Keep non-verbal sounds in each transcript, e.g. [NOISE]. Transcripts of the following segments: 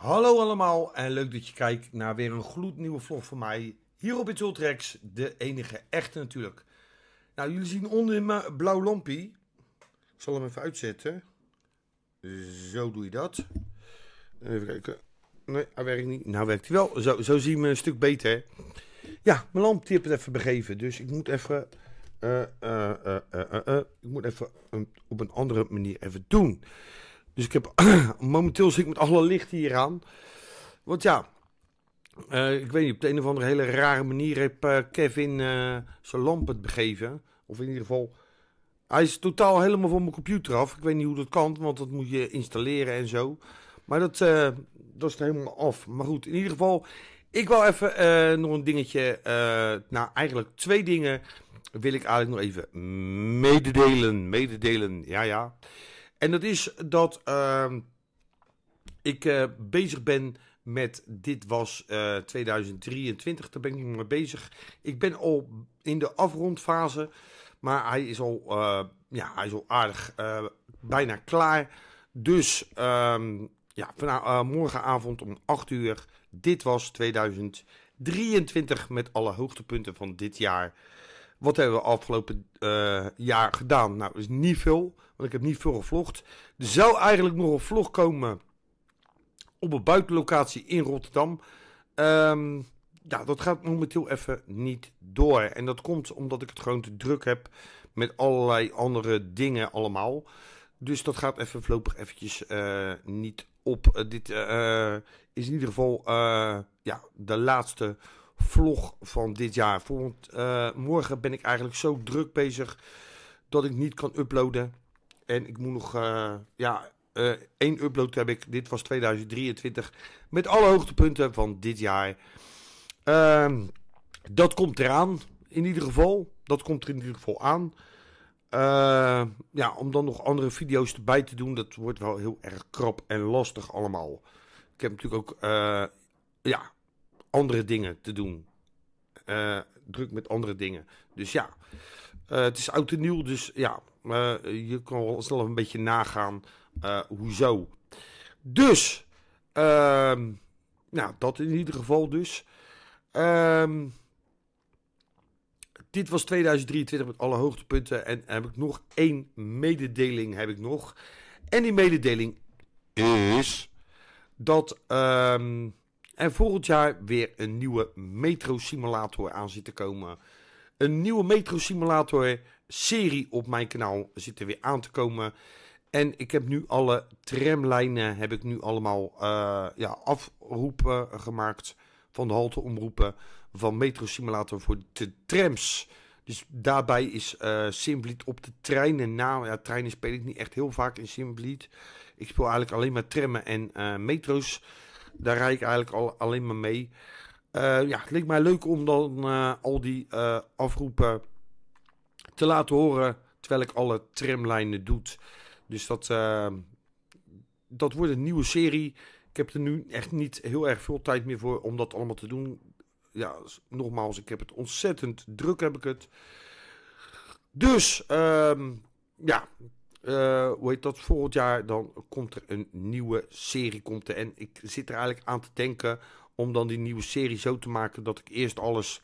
Hallo allemaal en leuk dat je kijkt naar weer een gloednieuwe vlog van mij hier op Ultrax, de enige echte natuurlijk. Nou, jullie zien onder mijn blauw lampje. Ik zal hem even uitzetten. Zo doe je dat. Even kijken. Nee, hij werkt niet. Nou werkt hij wel. Zo, zo zien we een stuk beter. Ja, mijn lamp heeft het even begeven. Dus ik moet even... Eh, eh, eh, ik moet even op een andere manier even doen. Dus ik heb [CLEARS THROAT] momenteel zit ik met alle lichten hier aan. Want ja, eh, ik weet niet, op de een of andere hele rare manier heb eh, Kevin eh, zijn lamp het begeven. Of in ieder geval, hij is totaal helemaal van mijn computer af. Ik weet niet hoe dat kan, want dat moet je installeren en zo. Maar dat, dat is helemaal af. Maar goed, in ieder geval, ik wil even nog een dingetje. nou, eigenlijk twee dingen wil ik eigenlijk nog even mededelen. Mededelen, ja, ja. En dat is dat ehm, ik eh, bezig ben met dit was 2023. Eh, daar ben ik mee bezig. Ik ben al in de afrondfase. Maar hij is al, eh, ja, hij is al aardig bijna klaar. Dus ehm, ja, vanaf, morgenavond om 8 uur. Dit was 2023 met alle hoogtepunten van dit jaar. Wat hebben we afgelopen eh, jaar gedaan? Nou, is niet veel, want ik heb niet veel gevlogd. Er zou eigenlijk nog een vlog komen op een buitenlocatie in Rotterdam. Um, ja, dat gaat momenteel even niet door. En dat komt omdat ik het gewoon te druk heb met allerlei andere dingen allemaal. Dus dat gaat even voorlopig eventjes eh, niet op. Eh, dit is in ieder geval ja, de laatste vlog van dit jaar. Volgend, eh, morgen ben ik eigenlijk zo druk bezig dat ik niet kan uploaden. En ik moet nog, eh, ja, eh, één upload heb ik. Dit was 2023. Met alle hoogtepunten van dit jaar. Ehm, dat komt eraan, in ieder geval. Dat komt er in ieder geval aan. Ehm, ja, om dan nog andere video's erbij te doen, dat wordt wel heel erg krap en lastig allemaal. Ik heb natuurlijk ook andere dingen te doen. Eh, druk met andere dingen. Dus ja, eh, het is oud en nieuw. Dus ja, eh, je kan wel snel een beetje nagaan hoezo. Dus, ehm, nou, dat in ieder geval dus. Ehm, dit was 2023 met alle hoogtepunten. En heb ik nog één mededeling heb ik nog. En die mededeling is dat... Ehm, en volgend jaar weer een nieuwe metro-simulator aan zit te komen. Een nieuwe metro-simulator-serie op mijn kanaal zit er weer aan te komen. En ik heb nu alle tramlijnen heb ik nu allemaal eh, ja, afroepen gemaakt van de halte omroepen van Metro Simulator voor de trams. Dus daarbij is uh, op de treinen na. Nou ja, treinen speel ik niet echt heel vaak in Simblied. Ik speel eigenlijk alleen maar trammen en eh, metro's. Daar rijd ik eigenlijk al, alleen maar mee. Eh, ja, het leek mij leuk om dan eh, al die eh, afroepen te laten horen terwijl ik alle tramlijnen doe. Dus dat, dat wordt een nieuwe serie. Ik heb er nu echt niet heel erg veel tijd meer voor om dat allemaal te doen. Ja, nogmaals, ik heb het ontzettend druk, heb ik het. Dus, ehm, ja, uh, hoe heet dat? Volgend jaar dan komt er een nieuwe serie. Komt En ik zit er eigenlijk aan te denken om dan die nieuwe serie zo te maken dat ik eerst alles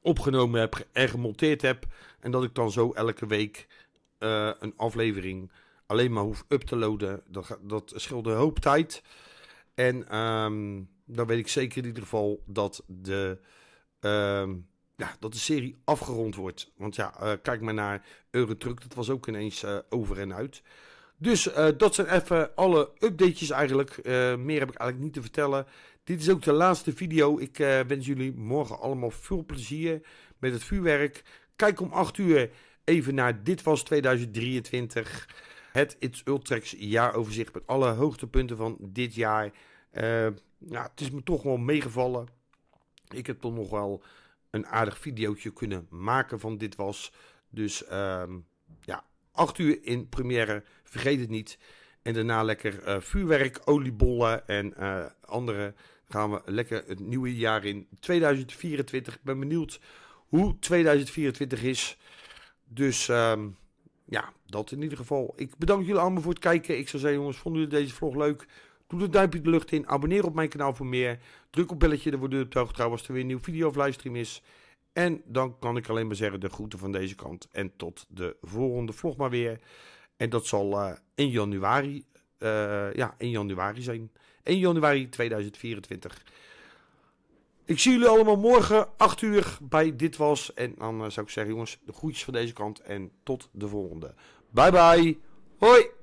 opgenomen heb en gemonteerd heb. En dat ik dan zo elke week eh, een aflevering alleen maar hoef up te loaden. Dat, dat scheelt een hoop tijd. En ehm, dan weet ik zeker in ieder geval dat de... Ehm, ja, dat de serie afgerond wordt. Want ja, eh, kijk maar naar Eurotruck. Dat was ook ineens eh, over en uit. Dus eh, dat zijn even alle updatejes eigenlijk. meer heb ik eigenlijk niet te vertellen. Dit is ook de laatste video. Ik wens jullie morgen allemaal veel plezier met het vuurwerk. Kijk om 8 uur even naar Dit Was 2023. Het It's Ultrax jaaroverzicht met alle hoogtepunten van dit jaar. ja, het is me toch wel meegevallen. Ik heb toch nog wel een aardig videootje kunnen maken van dit was. Dus ehm, ja, acht uur in première, vergeet het niet. En daarna lekker eh, vuurwerk, oliebollen en eh, andere. Gaan we lekker het nieuwe jaar in 2024. Ik ben benieuwd hoe 2024 is. Dus ehm, ja, dat in ieder geval. Ik bedank jullie allemaal voor het kijken. Ik zou zeggen, jongens, vonden jullie deze vlog leuk? Doe een duimpje de lucht in. Abonneer op mijn kanaal voor meer. Druk op belletje, dan word je op de hoogte als er weer een nieuwe video of livestream is. En dan kan ik alleen maar zeggen de groeten van deze kant. En tot de volgende vlog maar weer. En dat zal uh, in januari. Eh, ja, in januari zijn. 1 januari 2024. Ik zie jullie allemaal morgen 8 uur bij Dit Was. En dan eh, zou ik zeggen jongens, de groetjes van deze kant. En tot de volgende. Bye bye. Hoi.